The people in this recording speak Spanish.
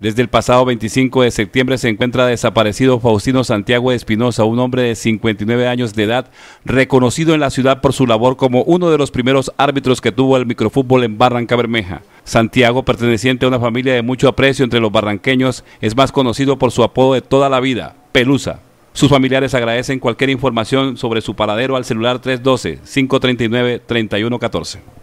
Desde el pasado 25 de septiembre se encuentra desaparecido Faustino Santiago Espinosa, un hombre de 59 años de edad, reconocido en la ciudad por su labor como uno de los primeros árbitros que tuvo el microfútbol en Barranca Bermeja. Santiago, perteneciente a una familia de mucho aprecio entre los barranqueños, es más conocido por su apodo de toda la vida, Pelusa. Sus familiares agradecen cualquier información sobre su paradero al celular 312-539-3114.